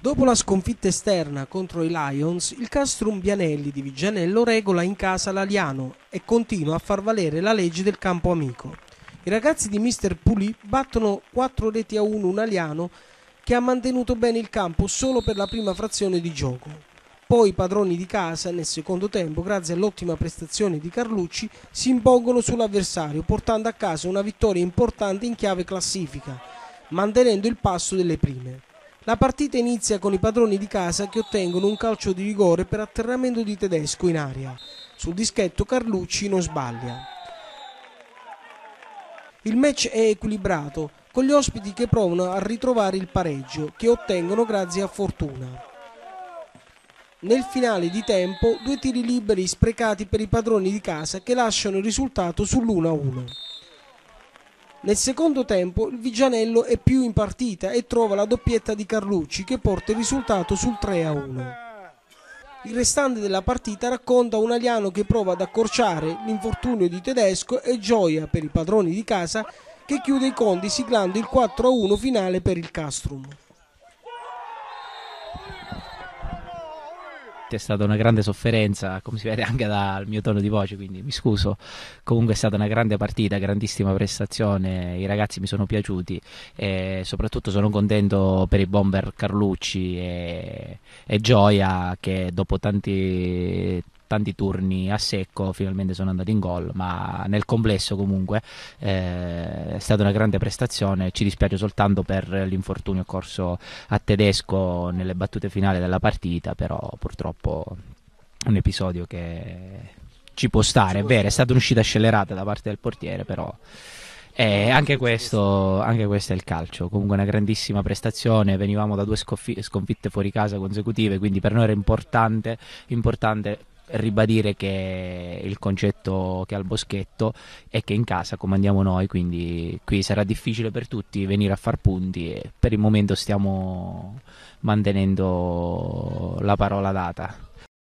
Dopo la sconfitta esterna contro i Lions, il Castrum Bianelli di Vigianello regola in casa l'Aliano e continua a far valere la legge del campo amico. I ragazzi di Mister Pulì battono 4 reti a 1 un Aliano che ha mantenuto bene il campo solo per la prima frazione di gioco. Poi i padroni di casa, nel secondo tempo, grazie all'ottima prestazione di Carlucci, si impongono sull'avversario, portando a casa una vittoria importante in chiave classifica, mantenendo il passo delle prime. La partita inizia con i padroni di casa che ottengono un calcio di rigore per atterramento di Tedesco in aria. Sul dischetto Carlucci non sbaglia. Il match è equilibrato, con gli ospiti che provano a ritrovare il pareggio, che ottengono grazie a fortuna. Nel finale di tempo, due tiri liberi sprecati per i padroni di casa che lasciano il risultato sull'1-1. Nel secondo tempo il Vigianello è più in partita e trova la doppietta di Carlucci che porta il risultato sul 3-1. Il restante della partita racconta un aliano che prova ad accorciare l'infortunio di Tedesco e gioia per i padroni di casa che chiude i conti siglando il 4-1 finale per il Castrum veramente è stata una grande sofferenza, come si vede anche dal mio tono di voce, quindi mi scuso. Comunque è stata una grande partita, grandissima prestazione, i ragazzi mi sono piaciuti e soprattutto sono contento per i bomber Carlucci e, e Gioia che dopo tanti tanti turni a secco, finalmente sono andati in gol, ma nel complesso comunque eh, è stata una grande prestazione, ci dispiace soltanto per l'infortunio corso a tedesco nelle battute finali della partita, però purtroppo un episodio che ci può stare, è vero, è stata un'uscita scellerata da parte del portiere, però... Eh, anche, questo, anche, questo, è il calcio, comunque una grandissima prestazione, venivamo da due sconfitte fuori casa consecutive, quindi per noi era importante, importante ribadire che il concetto che ha il boschetto è che in casa comandiamo noi, quindi qui sarà difficile per tutti venire a far punti e per il momento stiamo mantenendo la parola data.